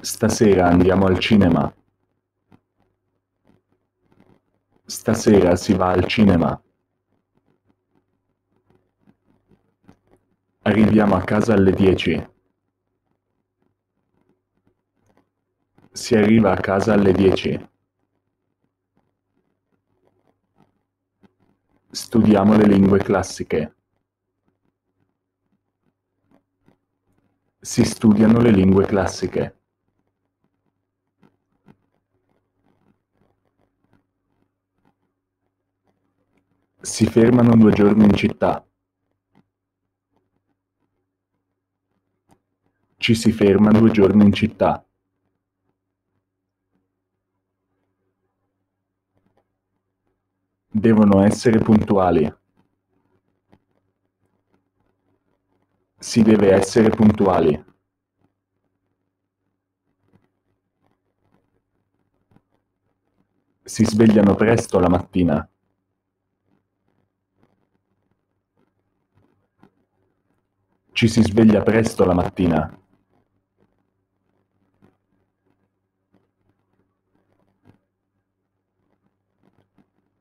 Stasera andiamo al cinema. Stasera si va al cinema. Arriviamo a casa alle 10. Si arriva a casa alle 10. Studiamo le lingue classiche. Si studiano le lingue classiche. Si fermano due giorni in città. Ci si ferma due giorni in città. Devono essere puntuali. Si deve essere puntuali. Si svegliano presto la mattina. Ci si sveglia presto la mattina.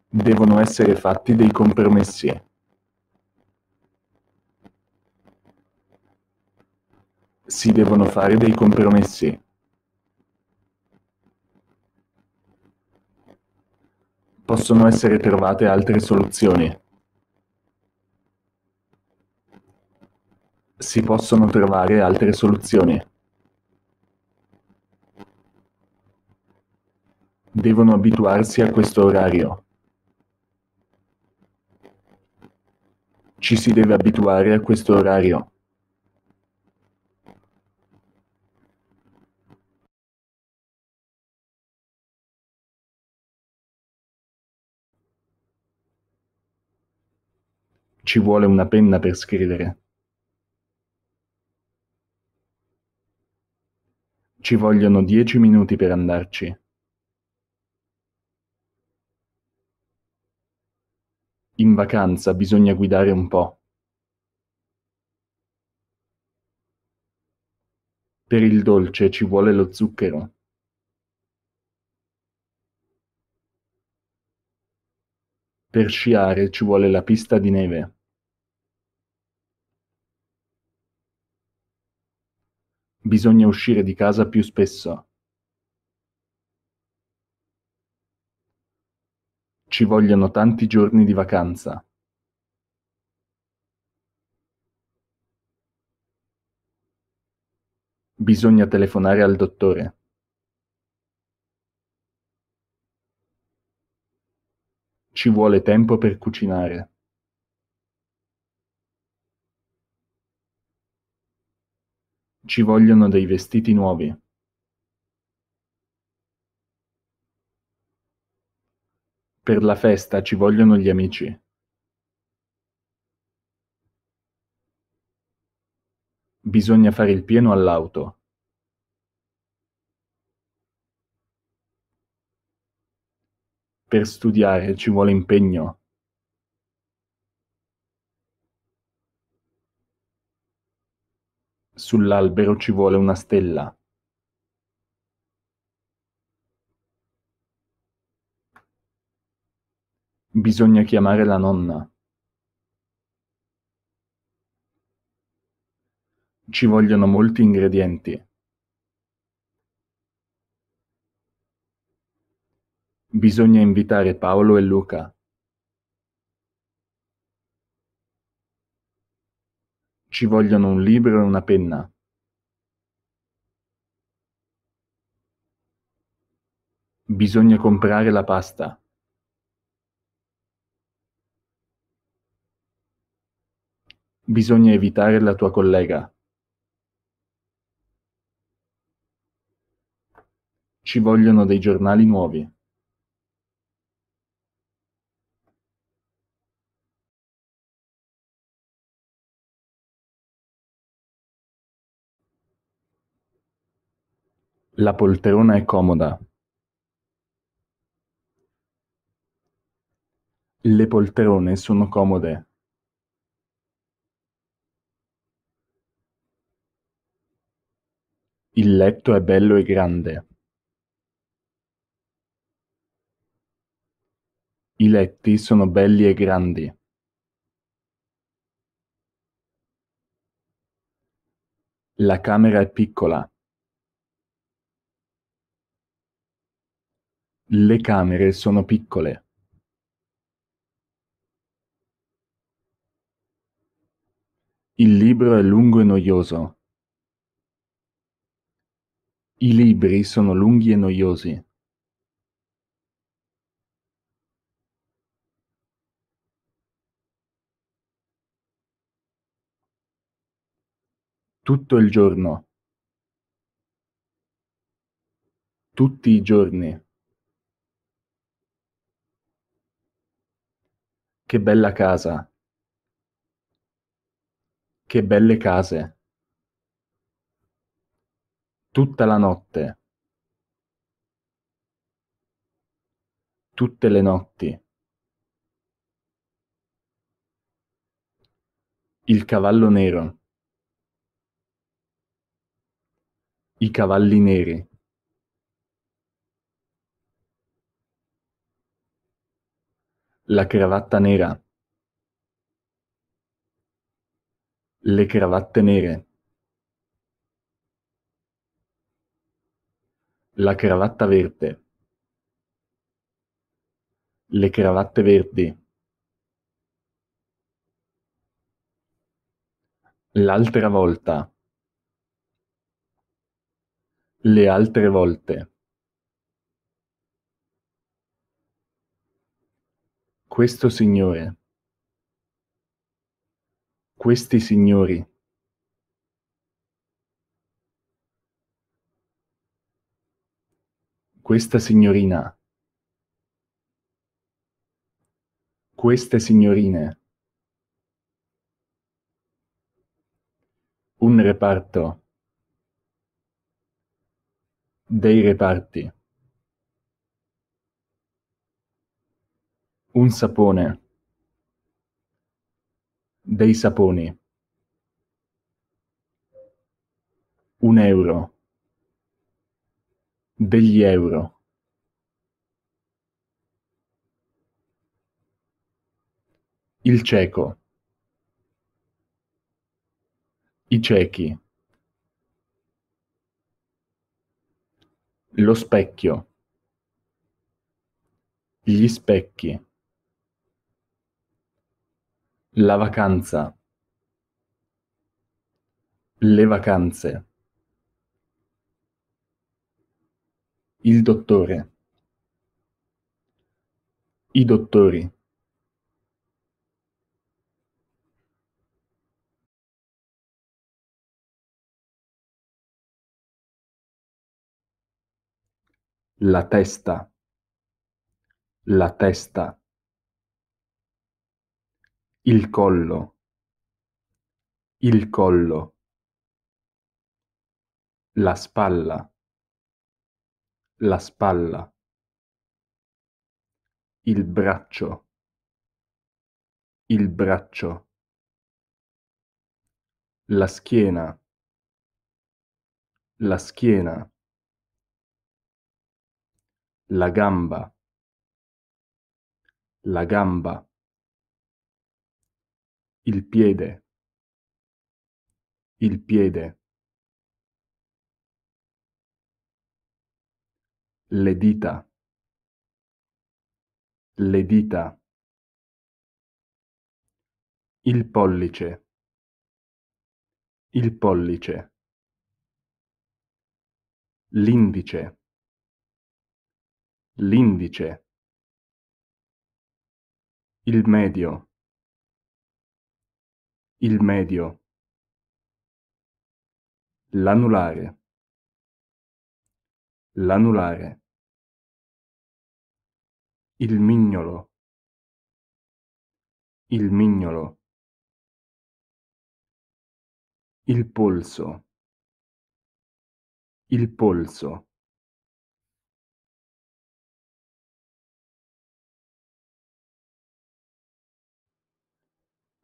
Devono essere fatti dei compromessi. Si devono fare dei compromessi. Possono essere trovate altre soluzioni. si possono trovare altre soluzioni. Devono abituarsi a questo orario. Ci si deve abituare a questo orario. Ci vuole una penna per scrivere. Ci vogliono dieci minuti per andarci. In vacanza bisogna guidare un po'. Per il dolce ci vuole lo zucchero. Per sciare ci vuole la pista di neve. bisogna uscire di casa più spesso. Ci vogliono tanti giorni di vacanza. Bisogna telefonare al dottore. Ci vuole tempo per cucinare. Ci vogliono dei vestiti nuovi. Per la festa ci vogliono gli amici. Bisogna fare il pieno all'auto. Per studiare ci vuole impegno. Sull'albero ci vuole una stella. Bisogna chiamare la nonna. Ci vogliono molti ingredienti. Bisogna invitare Paolo e Luca. Ci vogliono un libro e una penna. Bisogna comprare la pasta. Bisogna evitare la tua collega. Ci vogliono dei giornali nuovi. La poltrona è comoda. Le poltrone sono comode. Il letto è bello e grande. I letti sono belli e grandi. La camera è piccola. Le camere sono piccole. Il libro è lungo e noioso. I libri sono lunghi e noiosi. Tutto il giorno. Tutti i giorni. Che bella casa. Che belle case. Tutta la notte. Tutte le notti. Il cavallo nero. I cavalli neri. La cravatta nera. Le cravatte nere. La cravatta verde. Le cravatte verdi. L'altra volta. Le altre volte. Questo signore. Questi signori. Questa signorina. Queste signorine. Un reparto. Dei reparti. Un sapone. Dei saponi. Un euro. Degli euro. Il cieco. I ciechi. Lo specchio. Gli specchi. La vacanza. Le vacanze. Il dottore. I dottori. La testa. La testa. Il collo, il collo, la spalla, la spalla, il braccio, il braccio, la schiena, la schiena, la gamba, la gamba il piede il piede, le dita, le dita, il pollice, il pollice, l'indice, l'indice, il medio, il medio. L'anulare. L'anulare. Il mignolo. Il mignolo. Il polso. Il polso.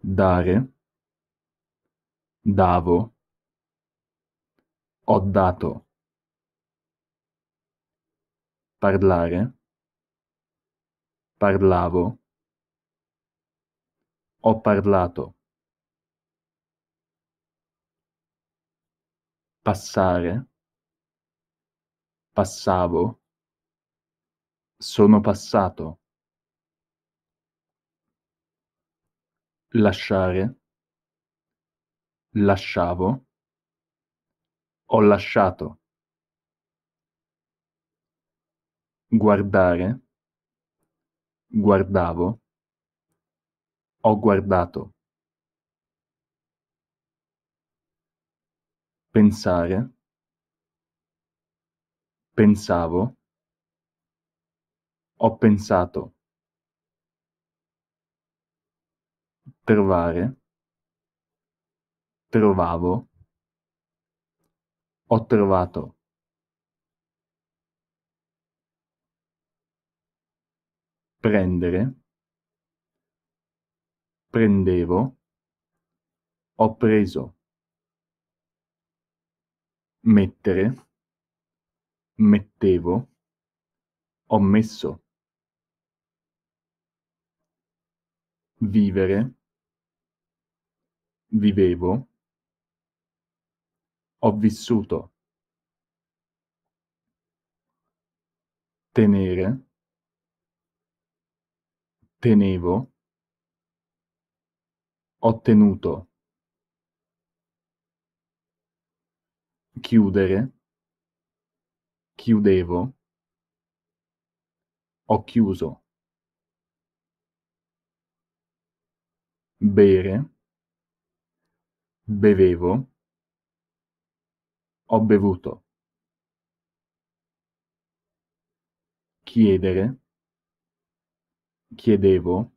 Dare davo ho dato parlare parlavo ho parlato passare passavo sono passato lasciare Lasciavo, ho lasciato, guardare, guardavo, ho guardato. Pensare, pensavo, ho pensato. Trovare trovavo ho trovato prendere prendevo ho preso mettere mettevo ho messo vivere vivevo ho vissuto. Tenere. Tenevo. Ottenuto. Chiudere. Chiudevo. Ho chiuso. bere, bevevo, ho bevuto. Chiedere. Chiedevo.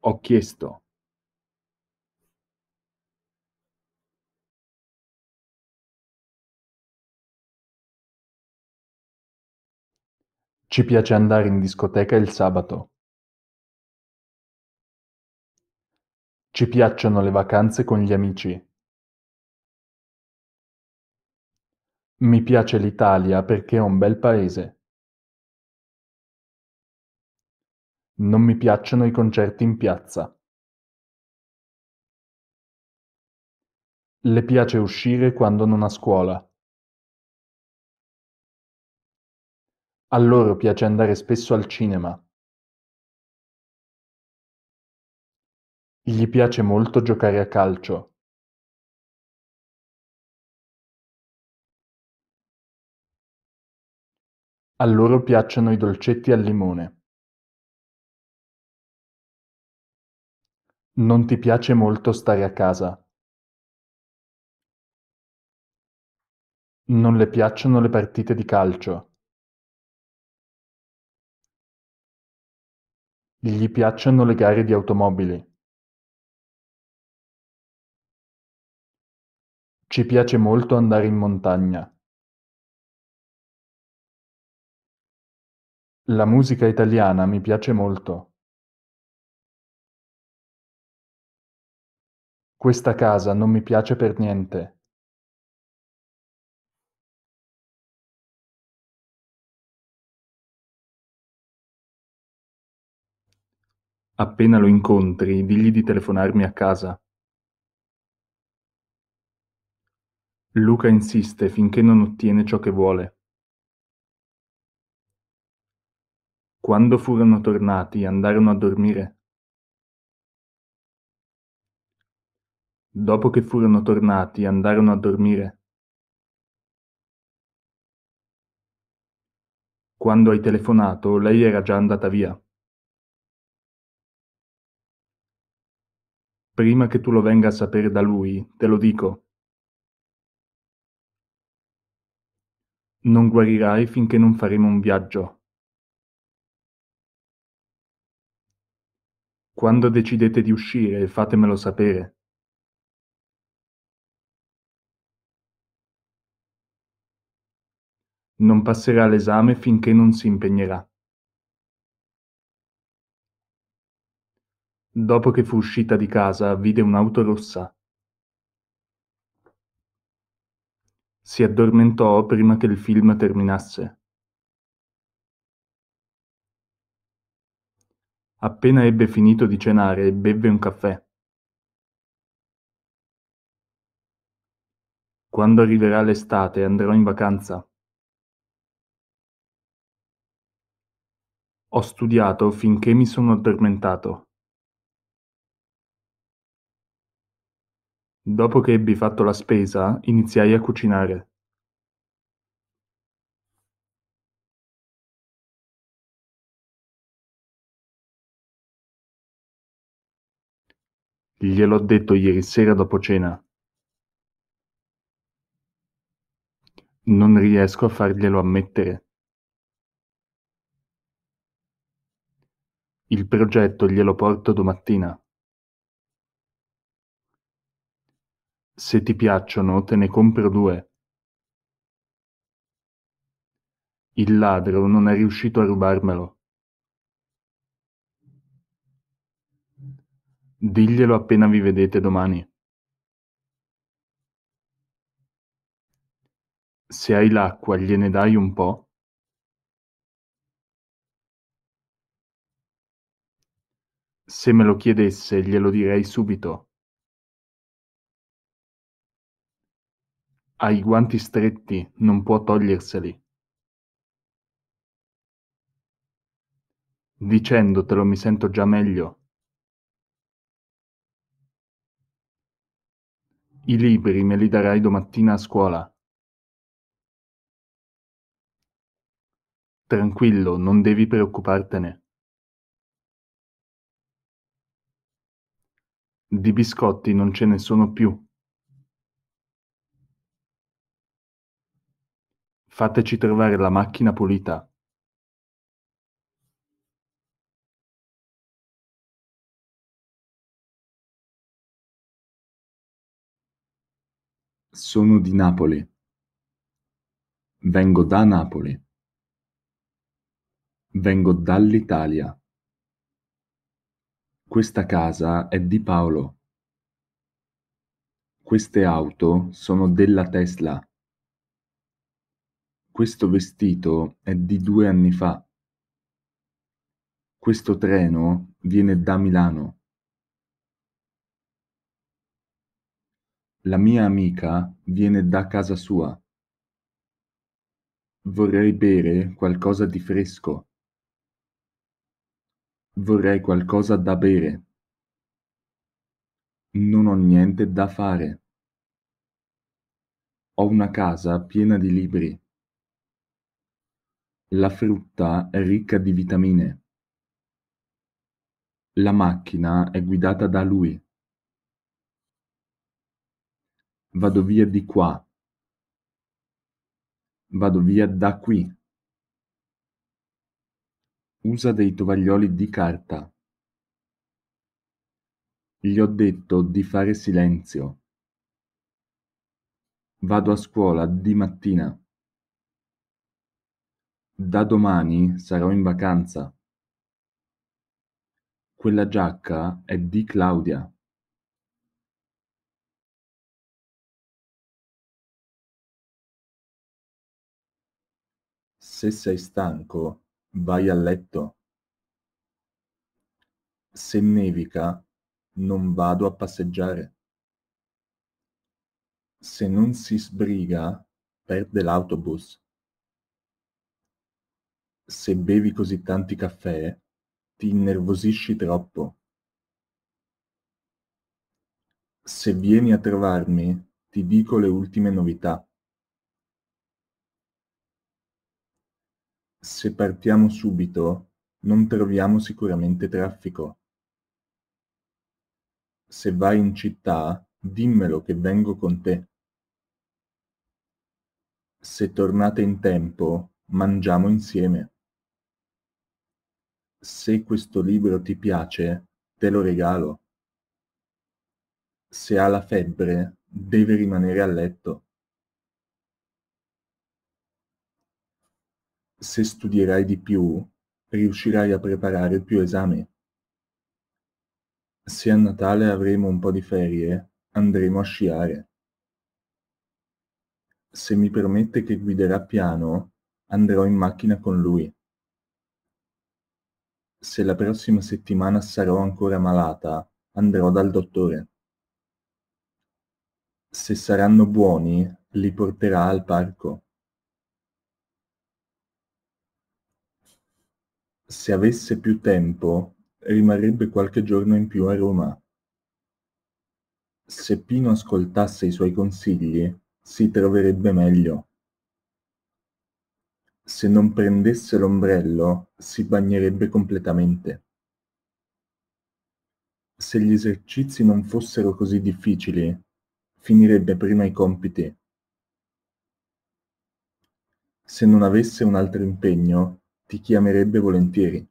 Ho chiesto. Ci piace andare in discoteca il sabato. Ci piacciono le vacanze con gli amici. Mi piace l'Italia perché è un bel paese. Non mi piacciono i concerti in piazza. Le piace uscire quando non ha scuola. A loro piace andare spesso al cinema. Gli piace molto giocare a calcio. A loro piacciono i dolcetti al limone. Non ti piace molto stare a casa. Non le piacciono le partite di calcio. Gli piacciono le gare di automobili. Ci piace molto andare in montagna. La musica italiana mi piace molto. Questa casa non mi piace per niente. Appena lo incontri, digli di telefonarmi a casa. Luca insiste finché non ottiene ciò che vuole. Quando furono tornati, andarono a dormire. Dopo che furono tornati, andarono a dormire. Quando hai telefonato, lei era già andata via. Prima che tu lo venga a sapere da lui, te lo dico. Non guarirai finché non faremo un viaggio. Quando decidete di uscire, fatemelo sapere. Non passerà l'esame finché non si impegnerà. Dopo che fu uscita di casa, vide un'auto rossa. Si addormentò prima che il film terminasse. Appena ebbe finito di cenare e bevve un caffè. Quando arriverà l'estate andrò in vacanza. Ho studiato finché mi sono addormentato. Dopo che ebbi fatto la spesa, iniziai a cucinare. Gliel'ho detto ieri sera dopo cena. Non riesco a farglielo ammettere. Il progetto glielo porto domattina. Se ti piacciono, te ne compro due. Il ladro non è riuscito a rubarmelo. Diglielo appena vi vedete domani. Se hai l'acqua, gliene dai un po'? Se me lo chiedesse, glielo direi subito. Ha i guanti stretti, non può toglierseli. Dicendotelo mi sento già meglio. I libri me li darai domattina a scuola. Tranquillo, non devi preoccupartene. Di biscotti non ce ne sono più. Fateci trovare la macchina pulita. Sono di Napoli. Vengo da Napoli. Vengo dall'Italia. Questa casa è di Paolo. Queste auto sono della Tesla. Questo vestito è di due anni fa. Questo treno viene da Milano. La mia amica viene da casa sua. Vorrei bere qualcosa di fresco. Vorrei qualcosa da bere. Non ho niente da fare. Ho una casa piena di libri. La frutta è ricca di vitamine. La macchina è guidata da lui. Vado via di qua. Vado via da qui. Usa dei tovaglioli di carta. Gli ho detto di fare silenzio. Vado a scuola di mattina. Da domani sarò in vacanza. Quella giacca è di Claudia. Se sei stanco, vai a letto. Se nevica, non vado a passeggiare. Se non si sbriga, perde l'autobus. Se bevi così tanti caffè, ti innervosisci troppo. Se vieni a trovarmi, ti dico le ultime novità. Se partiamo subito, non troviamo sicuramente traffico. Se vai in città, dimmelo che vengo con te. Se tornate in tempo, mangiamo insieme. Se questo libro ti piace, te lo regalo. Se ha la febbre, deve rimanere a letto. se studierai di più, riuscirai a preparare più esami. Se a Natale avremo un po' di ferie, andremo a sciare. Se mi permette che guiderà piano, andrò in macchina con lui. Se la prossima settimana sarò ancora malata, andrò dal dottore. Se saranno buoni, li porterà al parco. se avesse più tempo, rimarrebbe qualche giorno in più a Roma. Se Pino ascoltasse i suoi consigli, si troverebbe meglio. Se non prendesse l'ombrello, si bagnerebbe completamente. Se gli esercizi non fossero così difficili, finirebbe prima i compiti. Se non avesse un altro impegno, ti chiamerebbe volentieri.